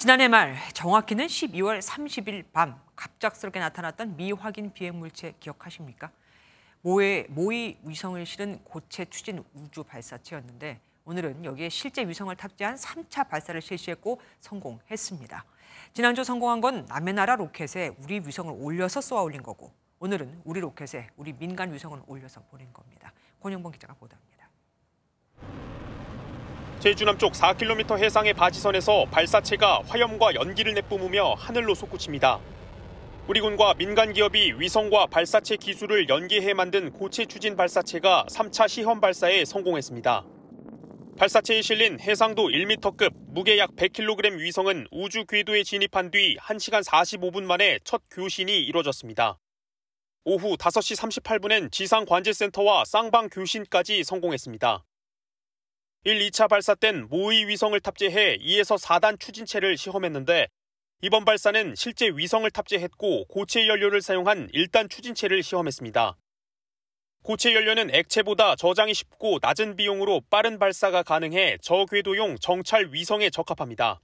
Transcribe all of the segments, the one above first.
지난해 말 정확히는 12월 30일 밤 갑작스럽게 나타났던 미확인 비행물체 기억하십니까? 모의, 모의 위성을 실은 고체 추진 우주 발사체였는데 오늘은 여기에 실제 위성을 탑재한 3차 발사를 실시했고 성공했습니다. 지난주 성공한 건 남의 나라 로켓에 우리 위성을 올려서 쏘아 올린 거고 오늘은 우리 로켓에 우리 민간 위성을 올려서 보낸 겁니다. 권영범 기자가 보도합니다. 제주남쪽 4km 해상의 바지선에서 발사체가 화염과 연기를 내뿜으며 하늘로 솟구칩니다. 우리 군과 민간 기업이 위성과 발사체 기술을 연계해 만든 고체 추진 발사체가 3차 시험 발사에 성공했습니다. 발사체에 실린 해상도 1m급 무게 약 100kg 위성은 우주 궤도에 진입한 뒤 1시간 45분 만에 첫 교신이 이뤄졌습니다. 오후 5시 38분엔 지상 관제센터와 쌍방 교신까지 성공했습니다. 1, 2차 발사 땐 모의 위성을 탑재해 2에서 4단 추진체를 시험했는데 이번 발사는 실제 위성을 탑재했고 고체 연료를 사용한 1단 추진체를 시험했습니다. 고체 연료는 액체보다 저장이 쉽고 낮은 비용으로 빠른 발사가 가능해 저궤도용 정찰 위성에 적합합니다.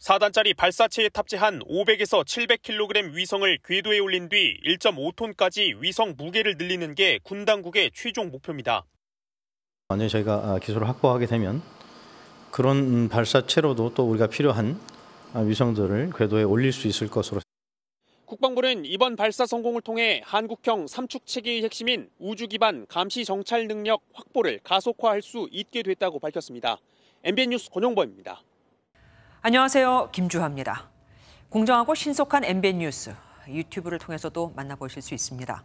4단짜리 발사체에 탑재한 500에서 700kg 위성을 궤도에 올린 뒤 1.5톤까지 위성 무게를 늘리는 게 군 당국의 최종 목표입니다. 만약에 저희가 아, 기술을 확보하게 되면 그런 음, 발사체로도 또 우리가 필요한 아, 위성들을 궤도에 올릴 수 있을 것으로 국방부는 이번 발사 성공을 통해 한국형 삼축 체계의 핵심인 우주 기반 감시 정찰 능력 확보를 가속화할 수 있게 됐다고 밝혔습니다. MBN 뉴스 권용범입니다. 안녕하세요. 김주하입니다. 공정하고 신속한 MBN 뉴스 유튜브를 통해서도 만나보실 수 있습니다.